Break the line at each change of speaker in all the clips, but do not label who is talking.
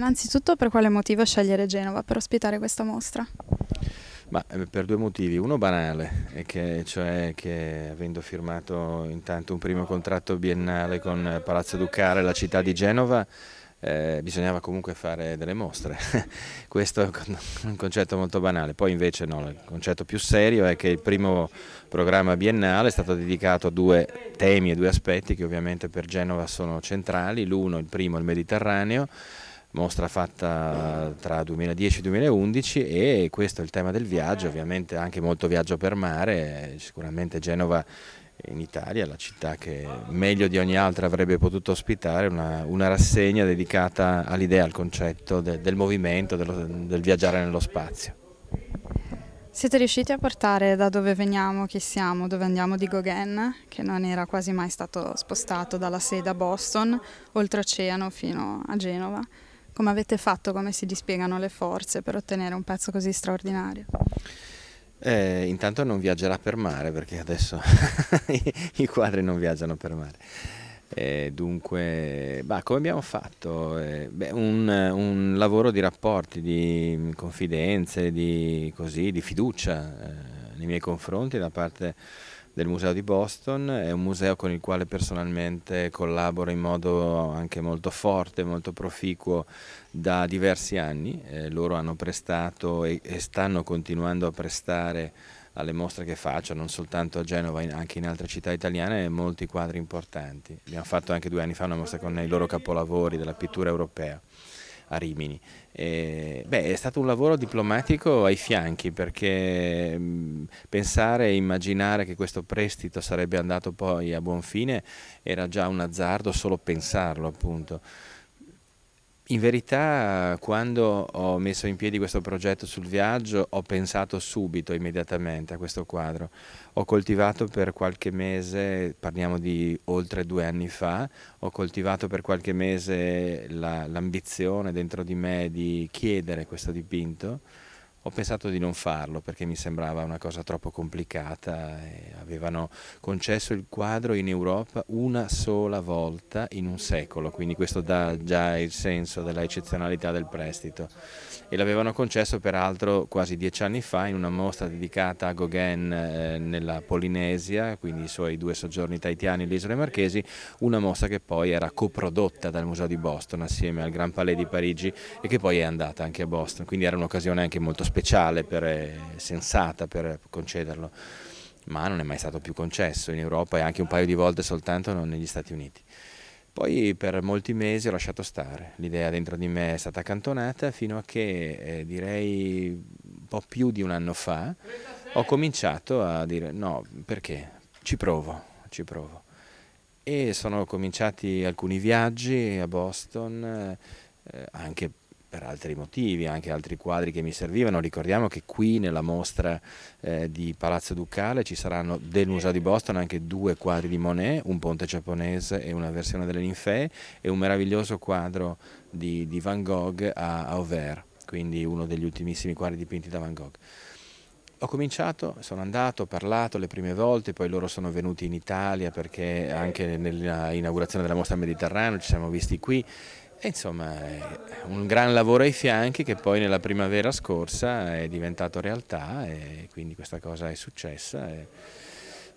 Innanzitutto per quale motivo scegliere Genova per ospitare questa mostra?
Ma, eh, per due motivi, uno banale, che, cioè che avendo firmato intanto un primo contratto biennale con Palazzo Ducale, la città di Genova, eh, bisognava comunque fare delle mostre, questo è un concetto molto banale, poi invece no, il concetto più serio è che il primo programma biennale è stato dedicato a due temi e due aspetti che ovviamente per Genova sono centrali, l'uno, il primo, il Mediterraneo, mostra fatta tra 2010 e 2011 e questo è il tema del viaggio, ovviamente anche molto viaggio per mare, sicuramente Genova in Italia, la città che meglio di ogni altra avrebbe potuto ospitare una, una rassegna dedicata all'idea, al concetto de, del movimento, dello, del viaggiare nello spazio.
Siete riusciti a portare da dove veniamo, chi siamo, dove andiamo di Gauguin, che non era quasi mai stato spostato dalla sede a Boston, oltreoceano fino a Genova, come avete fatto, come si dispiegano le forze per ottenere un pezzo così straordinario?
Eh, intanto non viaggerà per mare perché adesso i quadri non viaggiano per mare. Eh, dunque, bah, come abbiamo fatto? Eh, beh, un, un, lavoro di rapporti, di confidenze, di, così, di fiducia eh, nei miei confronti da parte del Museo di Boston, è un museo con il quale personalmente collaboro in modo anche molto forte, molto proficuo da diversi anni, eh, loro hanno prestato e, e stanno continuando a prestare alle mostre che faccio, non soltanto a Genova, anche in altre città italiane, molti quadri importanti. Abbiamo fatto anche due anni fa una mostra con i loro capolavori della pittura europea a Rimini. E, beh, è stato un lavoro diplomatico ai fianchi perché mh, pensare e immaginare che questo prestito sarebbe andato poi a buon fine era già un azzardo solo pensarlo appunto. In verità quando ho messo in piedi questo progetto sul viaggio ho pensato subito, immediatamente a questo quadro. Ho coltivato per qualche mese, parliamo di oltre due anni fa, ho coltivato per qualche mese l'ambizione la, dentro di me di chiedere questo dipinto ho pensato di non farlo perché mi sembrava una cosa troppo complicata. avevano concesso il quadro in Europa una sola volta in un secolo, quindi questo dà già il senso della eccezionalità del prestito. E l'avevano concesso peraltro quasi dieci anni fa in una mostra dedicata a Gauguin eh, nella Polinesia, quindi i suoi due soggiorni taitiani e le isole marchesi, una mostra che poi era coprodotta dal Museo di Boston assieme al Gran Palais di Parigi e che poi è andata anche a Boston, quindi era un'occasione anche molto speciale, per, eh, sensata per concederlo, ma non è mai stato più concesso in Europa e anche un paio di volte soltanto negli Stati Uniti. Poi per molti mesi ho lasciato stare, l'idea dentro di me è stata accantonata fino a che eh, direi un po' più di un anno fa ho cominciato a dire no, perché? Ci provo, ci provo. E sono cominciati alcuni viaggi a Boston, eh, anche per altri motivi, anche altri quadri che mi servivano. Ricordiamo che qui nella mostra eh, di Palazzo Ducale ci saranno del Museo di Boston anche due quadri di Monet, un ponte giapponese e una versione delle ninfee e un meraviglioso quadro di, di Van Gogh a, a Auvers, quindi uno degli ultimissimi quadri dipinti da Van Gogh ho cominciato, sono andato, ho parlato le prime volte, poi loro sono venuti in Italia perché anche nell'inaugurazione della mostra Mediterraneo ci siamo visti qui insomma è un gran lavoro ai fianchi che poi nella primavera scorsa è diventato realtà e quindi questa cosa è successa.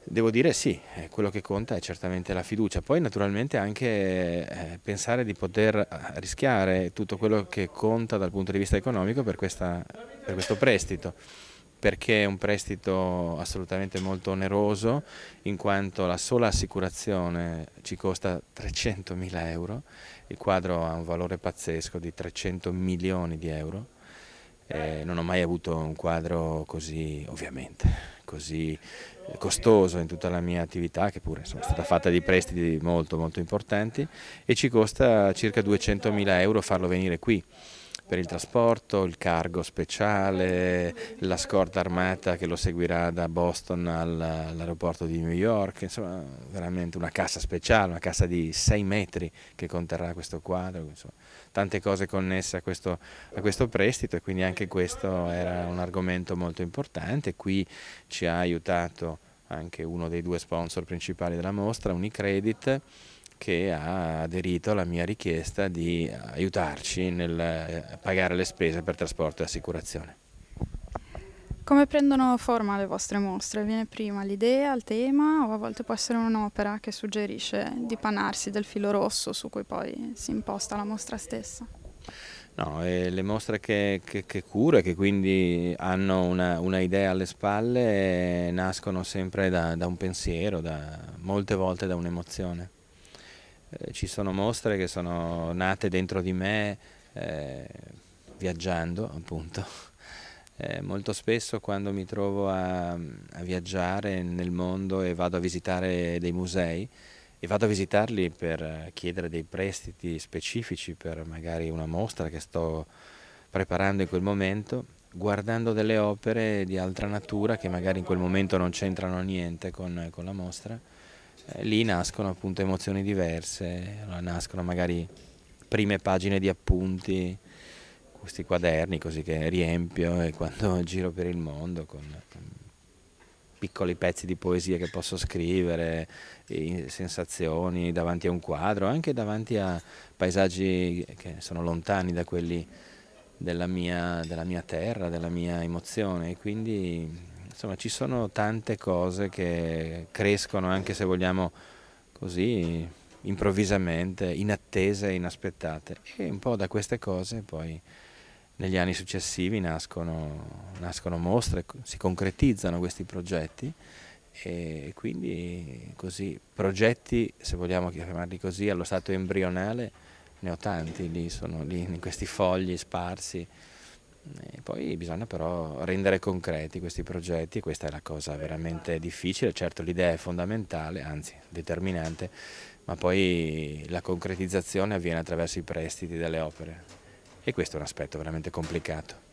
Devo dire sì, eh, quello che conta è certamente la fiducia, poi naturalmente anche eh, pensare di poter eh, rischiare tutto quello che conta dal punto di vista economico per, questa, per questo prestito perché è un prestito assolutamente molto oneroso in quanto la sola assicurazione ci costa 300.000 euro, il quadro ha un valore pazzesco di 300 milioni di euro, eh, non ho mai avuto un quadro così, ovviamente, così costoso in tutta la mia attività che pure sono stata fatta di prestiti molto molto importanti e ci costa circa 200.000 euro farlo venire qui per il trasporto, il cargo speciale, la scorta armata che lo seguirà da Boston all'aeroporto di New York, insomma veramente una cassa speciale, una cassa di 6 metri che conterrà questo quadro, insomma, tante cose connesse a questo, a questo prestito e quindi anche questo era un argomento molto importante, qui ci ha aiutato anche uno dei due sponsor principali della mostra, Unicredit, che ha aderito alla mia richiesta di aiutarci nel eh, pagare le spese per trasporto e assicurazione.
Come prendono forma le vostre mostre? Viene prima l'idea, il tema o a volte può essere un'opera che suggerisce di panarsi del filo rosso su cui poi si imposta la mostra stessa?
No, eh, le mostre che, che, che curo e che quindi hanno una, una idea alle spalle eh, nascono sempre da, da un pensiero, da, molte volte da un'emozione. Eh, ci sono mostre che sono nate dentro di me eh, viaggiando appunto. Eh, molto spesso quando mi trovo a, a, viaggiare nel mondo e vado a visitare dei musei e vado a visitarli per eh, chiedere dei prestiti specifici per magari una mostra che sto preparando in quel momento, guardando delle opere di altra natura che magari in quel momento non c'entrano niente con, con la mostra, cioè, lì nascono appunto emozioni diverse, nascono magari prime pagine di appunti, questi quaderni così che riempio e quando giro per il mondo con mm, piccoli pezzi di poesia che posso scrivere, sensazioni davanti a un quadro, anche davanti a paesaggi che sono lontani da quelli della mia, della mia terra, della mia emozione. E quindi insomma ci sono tante cose che crescono anche se vogliamo così improvvisamente, inattese, e inaspettate e un po' da queste cose poi negli anni successivi nascono, nascono mostre, si concretizzano questi progetti e quindi così progetti, se vogliamo chiamarli così, allo stato embrionale ne ho tanti lì, sono lì in questi fogli sparsi. E poi bisogna però rendere concreti questi progetti e questa è la cosa veramente difficile, certo l'idea è fondamentale, anzi determinante, ma poi la concretizzazione avviene attraverso i prestiti delle opere e questo è un aspetto veramente complicato.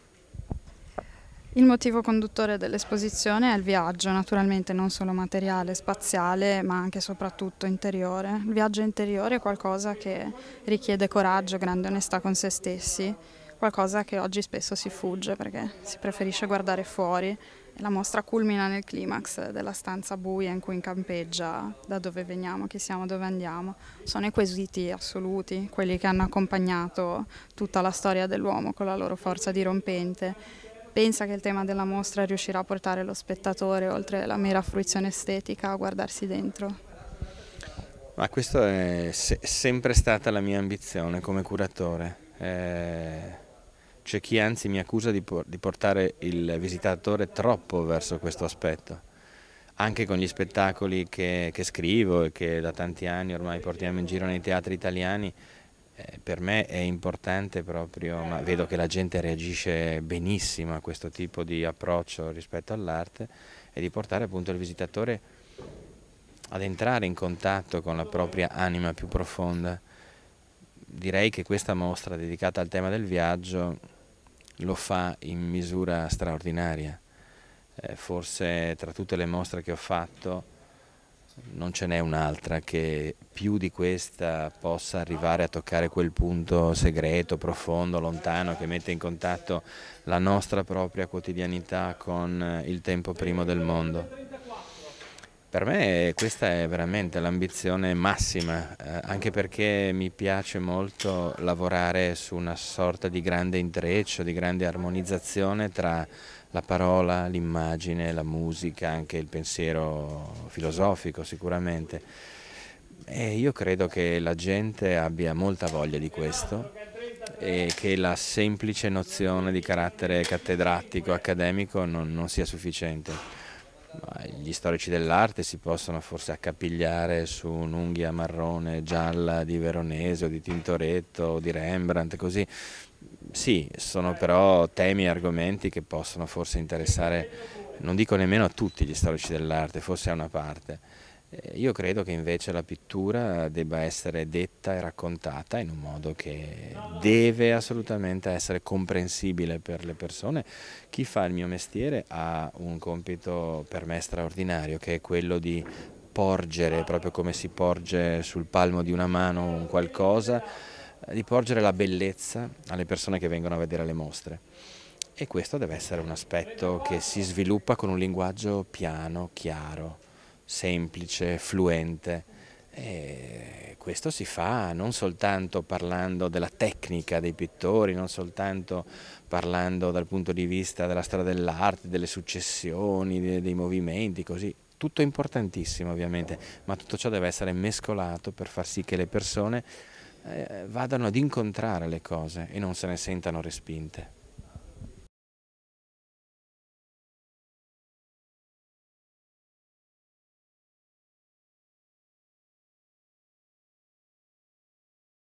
Il motivo conduttore dell'esposizione è il viaggio, naturalmente non solo materiale, spaziale, ma anche e soprattutto interiore. Il viaggio interiore è qualcosa che richiede coraggio, grande onestà con se stessi qualcosa che oggi spesso si fugge perché si preferisce guardare fuori e la mostra culmina nel climax della stanza buia in cui campeggia da dove veniamo, chi siamo, dove andiamo. Sono i quesiti assoluti, quelli che hanno accompagnato tutta la storia dell'uomo con la loro forza dirompente. Pensa che il tema della mostra riuscirà a portare lo spettatore, oltre la mera fruizione estetica, a guardarsi dentro?
Ma questa è se sempre stata la mia ambizione come curatore. Eh, c'è chi anzi mi accusa di, por di portare il visitatore troppo verso questo aspetto anche con gli spettacoli che, che, scrivo e che da tanti anni ormai portiamo in giro nei teatri italiani, eh, per me è importante proprio, ma vedo che la gente reagisce benissimo a questo tipo di approccio rispetto all'arte, è di portare appunto il visitatore ad entrare in contatto con la propria anima più profonda. Direi che questa mostra dedicata al tema del viaggio lo fa in misura straordinaria. Eh, forse tra tutte le mostre che ho fatto non ce n'è un'altra che più di questa possa arrivare a toccare quel punto segreto, profondo, lontano che mette in contatto la nostra propria quotidianità con eh, il tempo primo del mondo. Per me questa è veramente l'ambizione massima, eh, anche perché mi piace molto lavorare su una sorta di grande intreccio, di grande armonizzazione tra la parola, l'immagine, la musica, anche il pensiero filosofico sicuramente. E io credo che la gente abbia molta voglia di questo e che la semplice nozione di carattere cattedratico, accademico non, non sia sufficiente gli storici dell'arte si possono forse accapigliare su un'unghia marrone, gialla di Veronese o di Tintoretto o di Rembrandt, così. Sì, sono però temi e argomenti che possono forse interessare, non dico nemmeno a tutti gli storici dell'arte, forse a una parte. Eh, io credo che invece la pittura debba essere detta e raccontata in un modo che deve assolutamente essere comprensibile per le persone. Chi fa il mio mestiere ha un compito per me straordinario che è quello di porgere, proprio come si porge sul palmo di una mano un qualcosa, di porgere la bellezza alle persone che vengono a vedere le mostre e questo deve essere un aspetto che si sviluppa con un linguaggio piano, chiaro semplice, fluente. E questo si fa non soltanto parlando della tecnica dei pittori, non soltanto parlando dal punto di vista della storia dell'arte, delle successioni, dei movimenti, così. Tutto importantissimo ovviamente, ma tutto ciò deve essere mescolato per far sì che le persone eh, vadano ad incontrare le cose e non se ne sentano respinte.